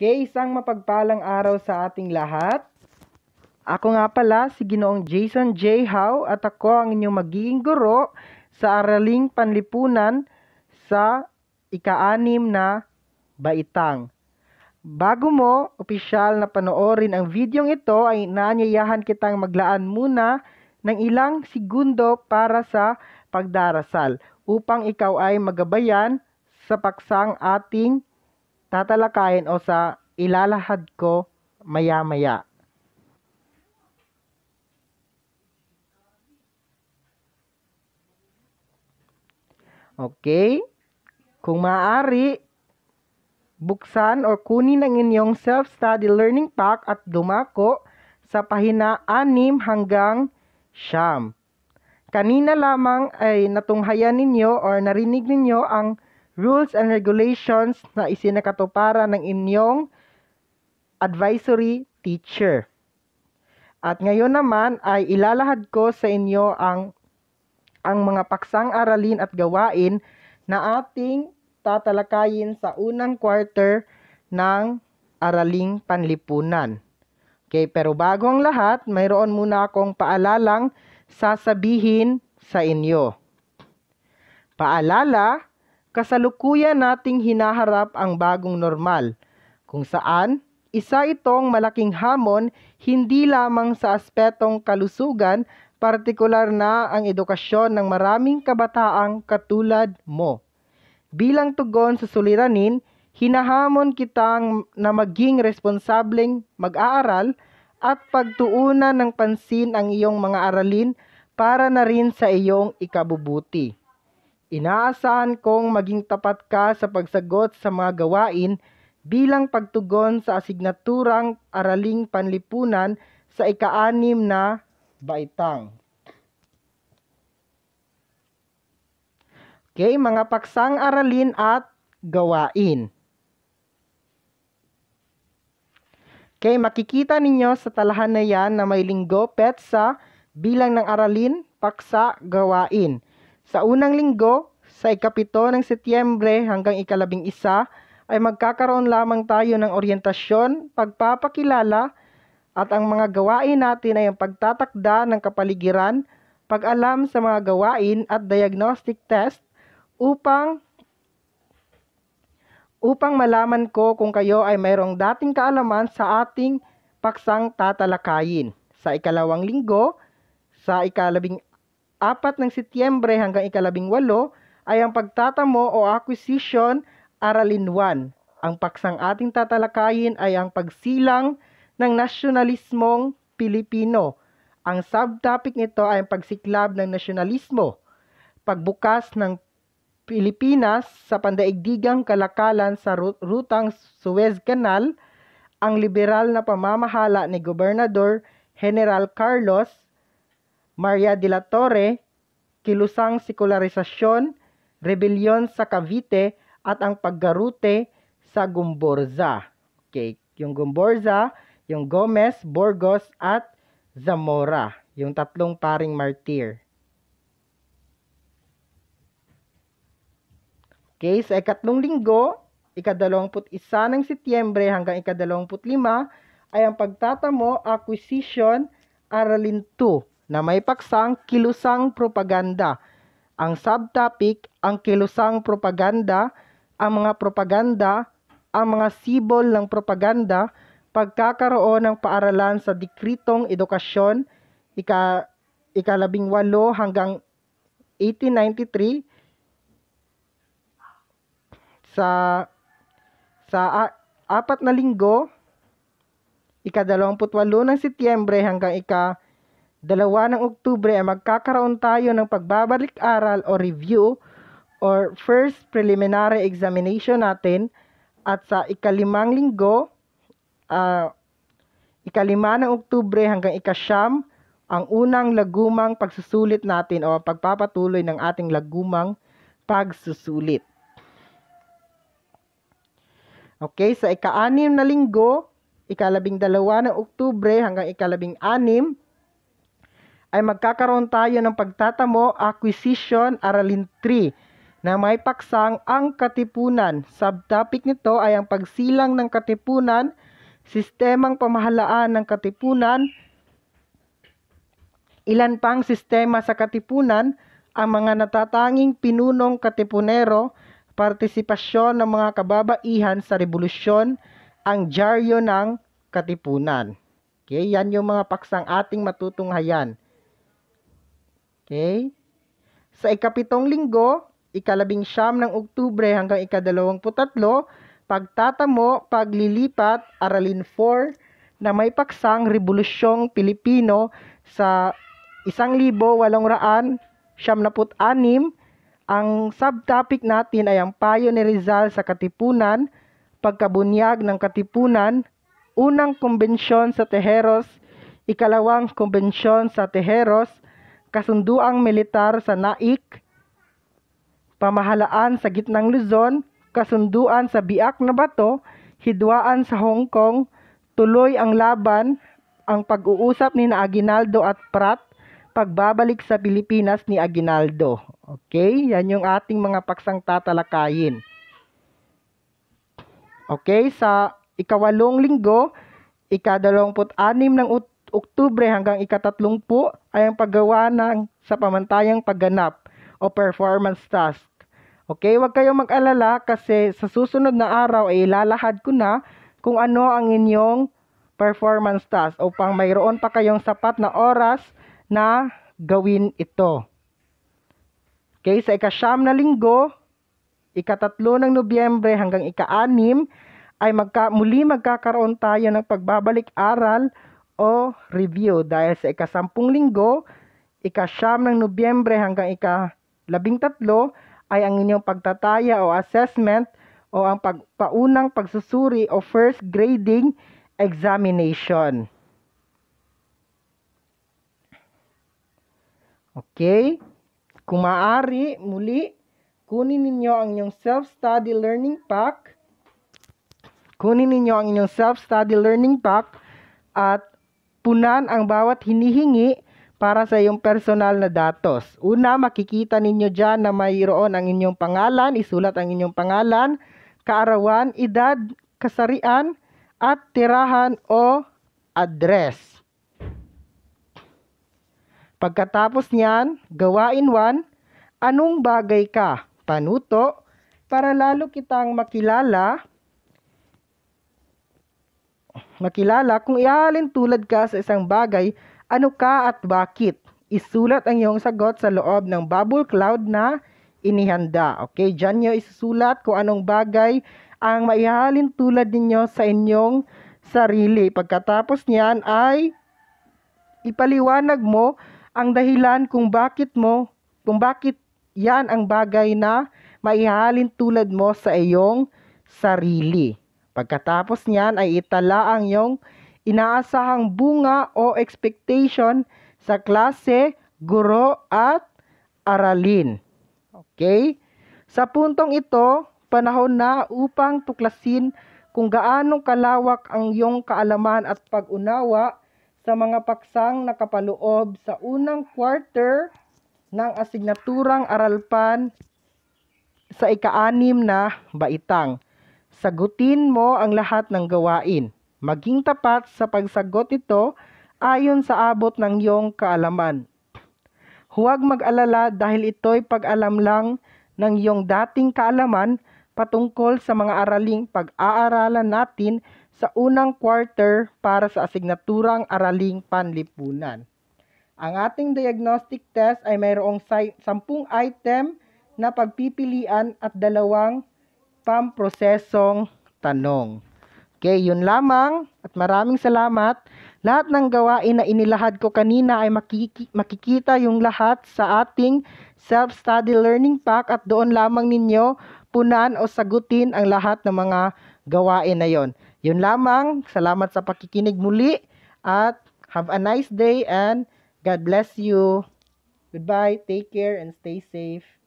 Okay, isang mapagpalang araw sa ating lahat. Ako nga pala si Ginoong Jason J. Howe at ako ang inyong magiging guro sa Araling Panlipunan sa ikaanim na baitang. Bago mo opisyal na panoorin ang videong ito ay nanyayahan kitang maglaan muna ng ilang segundo para sa pagdarasal upang ikaw ay magabayan sa paksang ating tatalakayin o sa ilalahad ko maya-maya. Okay? Kung maaari, buksan o kunin ang inyong self-study learning pack at dumako sa pahina 6 hanggang 9. Kanina lamang ay natunghayan ninyo or narinig ninyo ang rules and regulations na isinakatupara ng inyong advisory teacher. At ngayon naman ay ilalahad ko sa inyo ang ang mga paksang aralin at gawain na ating tatalakayin sa unang quarter ng araling panlipunan. Okay, pero bago ang lahat, mayroon muna akong paalalang sasabihin sa inyo. Paalala, kasalukuyan nating hinaharap ang bagong normal, kung saan isa itong malaking hamon hindi lamang sa aspetong kalusugan, partikular na ang edukasyon ng maraming kabataang katulad mo. Bilang tugon sa suliranin, hinahamon kitang na maging responsableng mag-aaral at pagtuunan ng pansin ang iyong mga aralin para na rin sa iyong ikabubuti. Inaasahan kong maging tapat ka sa pagsagot sa mga gawain bilang pagtugon sa asignaturang araling panlipunan sa ikaanim na baitang. Okay, mga paksang aralin at gawain. Okay, makikita ninyo sa talahan na yan na may linggo, petsa, bilang ng aralin, paksa, gawain. Sa unang linggo, sa ikapito ng Setyembre hanggang ikalabing isa, ay magkakaroon lamang tayo ng oryentasyon, pagpapakilala, at ang mga gawain natin ay ang pagtatakda ng kapaligiran, pag-alam sa mga gawain at diagnostic test upang upang malaman ko kung kayo ay mayroong dating kaalaman sa ating paksang tatalakayin. Sa ikalawang linggo, sa ikalabing apat ng Setyembre hanggang ikalabing walo ay ang pagtatamo o acquisition aralin 1. Ang paksang ating tatalakayin ay ang pagsilang ng nasyonalismong Pilipino. Ang subtopic nito ay ang pagsiklab ng nasyonalismo, pagbukas ng Pilipinas sa pandaigdigang kalakalan sa rutang Suez Canal, ang liberal na pamamahala ni Gobernador General Carlos Maria de la Torre, kilusang sekularisasyon, rebelyon sa Cavite at ang paggarute sa Gumborza. Okay, yung Gumborza, yung Gomez, Burgos at Zamora, yung tatlong paring martir. Okay, sa ikatlong linggo, ikadalawamput isa ng Setyembre hanggang ikadalawamput lima ay ang pagtatamo, acquisition, aralin 2 na may paksang kilusang propaganda. Ang subtopic, ang kilusang propaganda, ang mga propaganda, ang mga sibol ng propaganda, pagkakaroon ng paaralan sa dekritong edukasyon, ika, ikalabing walo hanggang 1893 sa sa a, apat na linggo, ikadalawamputwalo ng Setyembre hanggang ika Dalawa ng Oktubre ay magkakaroon tayo ng pagbabalik-aral o review or first preliminary examination natin at sa ikalimang linggo, uh, ikalima ng Oktubre hanggang ikasyam, ang unang lagumang pagsusulit natin o pagpapatuloy ng ating lagumang pagsusulit. Okay, sa ika-anim na linggo, ikalabing dalawa ng Oktubre hanggang ikalabing anim, ay magkakaroon tayo ng pagtatamo acquisition aralin 3 na may paksang ang katipunan. Subtopic nito ay ang pagsilang ng katipunan, sistemang pamahalaan ng katipunan, ilan pang sistema sa katipunan, ang mga natatanging pinunong katipunero, partisipasyon ng mga kababaihan sa revolusyon, ang dyaryo ng katipunan. Okay, yan yung mga paksang ating matutunghayan. Okay? Sa ikapitong linggo, ikalabing siyam ng Oktubre hanggang ikadalawang putatlo, pagtatamo, paglilipat, aralin 4 na may paksang Rebolusyong Pilipino sa isang libo walong raan siyam naput anim. Ang subtopic natin ay ang payo ni Rizal sa Katipunan, pagkabunyag ng Katipunan, unang kumbensyon sa Teheros, ikalawang kumbensyon sa Teheros, Kasunduang Militar sa NAIC, Pamahalaan sa Gitnang Luzon, Kasunduan sa Biak na Bato, Hidwaan sa Hong Kong, Tuloy ang Laban, ang pag-uusap ni Aguinaldo at Pratt, pagbabalik sa Pilipinas ni Aguinaldo. Okay, yan yung ating mga paksang tatalakayin. Okay, sa ikawalong linggo, ikadalawamput-anim ng ut Oktubre hanggang ikatatlong po ay ang paggawa ng sa pamantayang pagganap o performance task. Okay, wag kayong mag-alala kasi sa susunod na araw ay ilalahad ko na kung ano ang inyong performance task upang mayroon pa kayong sapat na oras na gawin ito. Okay, sa ikasyam na linggo, ikatatlo ng Nobyembre hanggang ika ikaanim ay magka, muli magkakaroon tayo ng pagbabalik-aral o review dahil sa ikasampung linggo, ikasyam ng Nobyembre hanggang ikalabing tatlo ay ang inyong pagtataya o assessment o ang pagpaunang pagsusuri o first grading examination. Okay? Kung maaari, muli, kunin ninyo ang inyong self-study learning pack. Kunin ninyo ang inyong self-study learning pack at punan ang bawat hinihingi para sa iyong personal na datos. Una, makikita ninyo dyan na mayroon ang inyong pangalan, isulat ang inyong pangalan, kaarawan, edad, kasarian, at tirahan o address. Pagkatapos niyan, gawain one, anong bagay ka? Panuto, para lalo kitang makilala, Makilala kung ihalin tulad ka sa isang bagay, ano ka at bakit. Isulat ang iyong sagot sa loob ng bubble cloud na inihanda. Okay, dyan nyo isusulat kung anong bagay ang maihalin tulad ninyo sa inyong sarili. Pagkatapos niyan ay ipaliwanag mo ang dahilan kung bakit mo, kung bakit yan ang bagay na maihalin tulad mo sa iyong sarili. Pagkatapos niyan ay itala ang iyong inaasahang bunga o expectation sa klase, guro at aralin. Okay? Sa puntong ito, panahon na upang tuklasin kung gaano kalawak ang iyong kaalaman at pag-unawa sa mga paksang nakapaloob sa unang quarter ng asignaturang aralpan sa ika ikaanim na baitang. Sagutin mo ang lahat ng gawain. Maging tapat sa pagsagot ito ayon sa abot ng iyong kaalaman. Huwag mag-alala dahil ito'y pag-alam lang ng iyong dating kaalaman patungkol sa mga araling pag-aaralan natin sa unang quarter para sa asignaturang araling panlipunan. Ang ating diagnostic test ay mayroong 10 item na pagpipilian at dalawang pamprosesong tanong. Okay, yun lamang at maraming salamat. Lahat ng gawain na inilahad ko kanina ay makikita yung lahat sa ating self-study learning pack at doon lamang ninyo punan o sagutin ang lahat ng mga gawain na yon. Yun lamang, salamat sa pakikinig muli at have a nice day and God bless you. Goodbye, take care and stay safe.